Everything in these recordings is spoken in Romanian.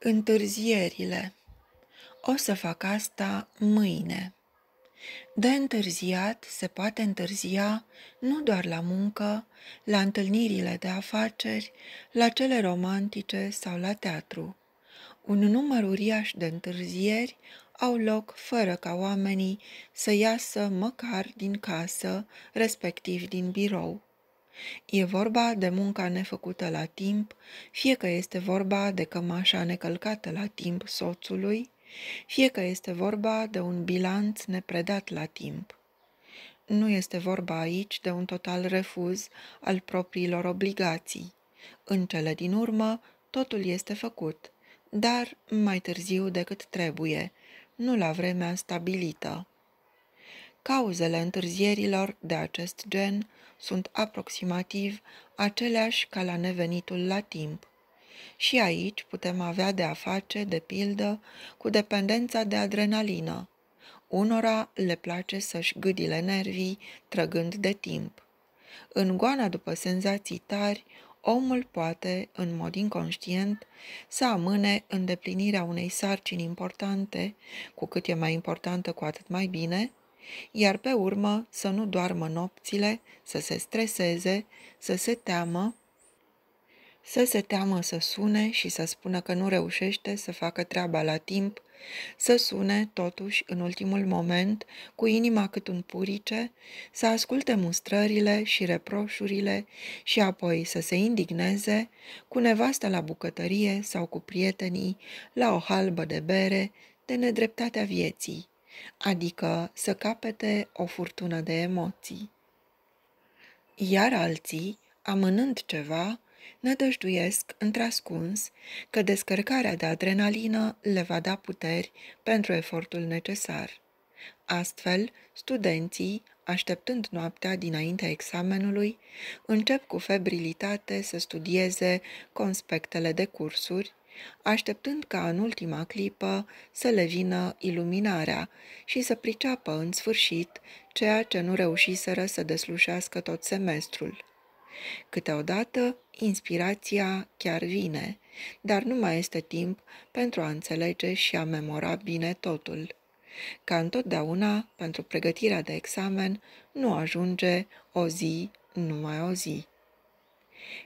Întârzierile. O să fac asta mâine. De întârziat se poate întârzia nu doar la muncă, la întâlnirile de afaceri, la cele romantice sau la teatru. Un număr uriaș de întârzieri au loc fără ca oamenii să iasă măcar din casă, respectiv din birou. E vorba de munca nefăcută la timp, fie că este vorba de cămașa necălcată la timp soțului, fie că este vorba de un bilanț nepredat la timp. Nu este vorba aici de un total refuz al propriilor obligații. În cele din urmă, totul este făcut, dar mai târziu decât trebuie, nu la vremea stabilită. Cauzele întârzierilor de acest gen sunt aproximativ aceleași ca la nevenitul la timp. Și aici putem avea de a face, de pildă, cu dependența de adrenalină. Unora le place să-și gâdile nervii trăgând de timp. În goana după senzații tari, omul poate, în mod inconștient, să amâne îndeplinirea unei sarcini importante, cu cât e mai importantă, cu atât mai bine, iar pe urmă să nu doarmă nopțile, să se streseze, să se teamă, să se teamă să sune și să spună că nu reușește să facă treaba la timp, să sune, totuși, în ultimul moment, cu inima cât un purice, să asculte mustrările și reproșurile și apoi să se indigneze cu nevasta la bucătărie sau cu prietenii la o halbă de bere de nedreptatea vieții adică să capete o furtună de emoții. Iar alții, amânând ceva, nădăjduiesc întrascuns că descărcarea de adrenalină le va da puteri pentru efortul necesar. Astfel, studenții, așteptând noaptea dinaintea examenului, încep cu febrilitate să studieze conspectele de cursuri, așteptând ca în ultima clipă să le vină iluminarea și să priceapă în sfârșit ceea ce nu reușiseră să deslușească tot semestrul. Câteodată, inspirația chiar vine, dar nu mai este timp pentru a înțelege și a memora bine totul. Ca întotdeauna, pentru pregătirea de examen, nu ajunge o zi, numai o zi.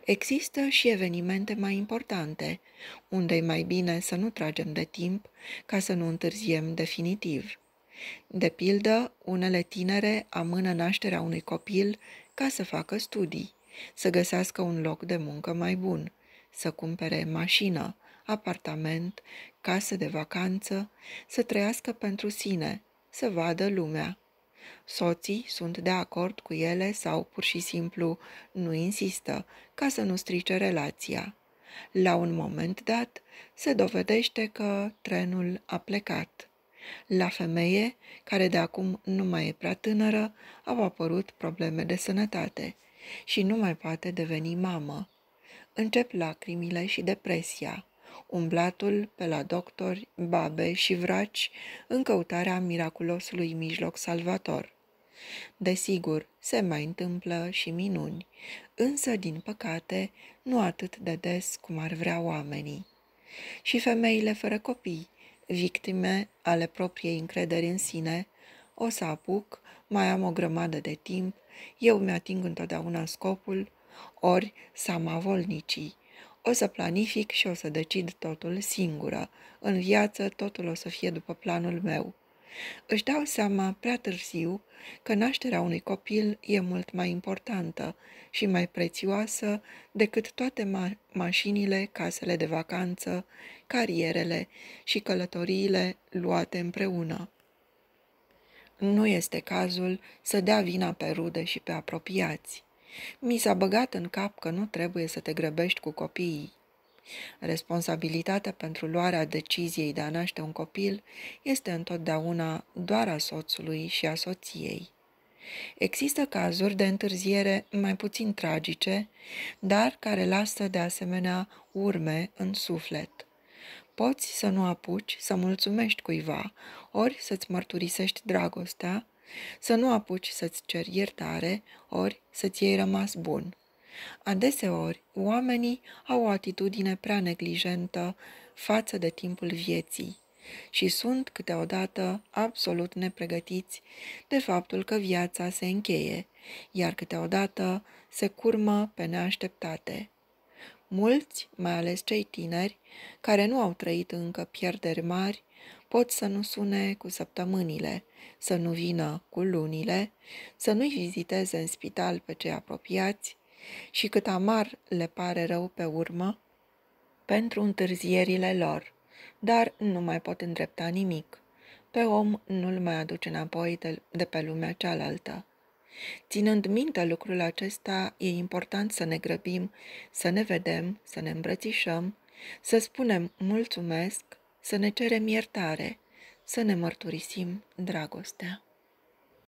Există și evenimente mai importante, unde e mai bine să nu tragem de timp ca să nu întârziem definitiv. De pildă, unele tinere amână nașterea unui copil ca să facă studii, să găsească un loc de muncă mai bun, să cumpere mașină, apartament, casă de vacanță, să trăiască pentru sine, să vadă lumea. Soții sunt de acord cu ele sau pur și simplu nu insistă ca să nu strice relația. La un moment dat se dovedește că trenul a plecat. La femeie, care de acum nu mai e prea tânără, au apărut probleme de sănătate și nu mai poate deveni mamă. Încep lacrimile și depresia umblatul pe la doctori, babe și vraci în căutarea miraculosului mijloc salvator. Desigur, se mai întâmplă și minuni, însă, din păcate, nu atât de des cum ar vrea oamenii. Și femeile fără copii, victime ale propriei încrederi în sine, o să apuc, mai am o grămadă de timp, eu mi-ating întotdeauna scopul, ori samavolnicii, o să planific și o să decid totul singură. În viață totul o să fie după planul meu. Își dau seama prea târziu că nașterea unui copil e mult mai importantă și mai prețioasă decât toate ma- mașinile, casele de vacanță, carierele și călătoriile luate împreună. Nu este cazul să dea vina pe rude și pe apropiați. Mi s-a băgat în cap că nu trebuie să te grăbești cu copiii. Responsabilitatea pentru luarea deciziei de a naște un copil este întotdeauna doar a soțului și a soției. Există cazuri de întârziere mai puțin tragice, dar care lasă de asemenea urme în suflet. Poți să nu apuci să mulțumești cuiva, ori să-ți mărturisești dragostea, să nu apuci să-ți ceri iertare, ori să-ți iei rămas bun. Adeseori, oamenii au o atitudine prea neglijentă față de timpul vieții și sunt câteodată absolut nepregătiți de faptul că viața se încheie, iar câteodată se curmă pe neașteptate. Mulți, mai ales cei tineri, care nu au trăit încă pierderi mari, pot să nu sune cu săptămânile, să nu vină cu lunile, să nu-i viziteze în spital pe cei apropiați și cât amar le pare rău pe urmă pentru întârzierile lor, dar nu mai pot îndrepta nimic. Pe om nu-l mai aduce înapoi de, de pe lumea cealaltă. Ținând minte lucrul acesta, e important să ne grăbim, să ne vedem, să ne îmbrățișăm, să spunem mulțumesc să ne cerem iertare, să ne mărturisim dragostea.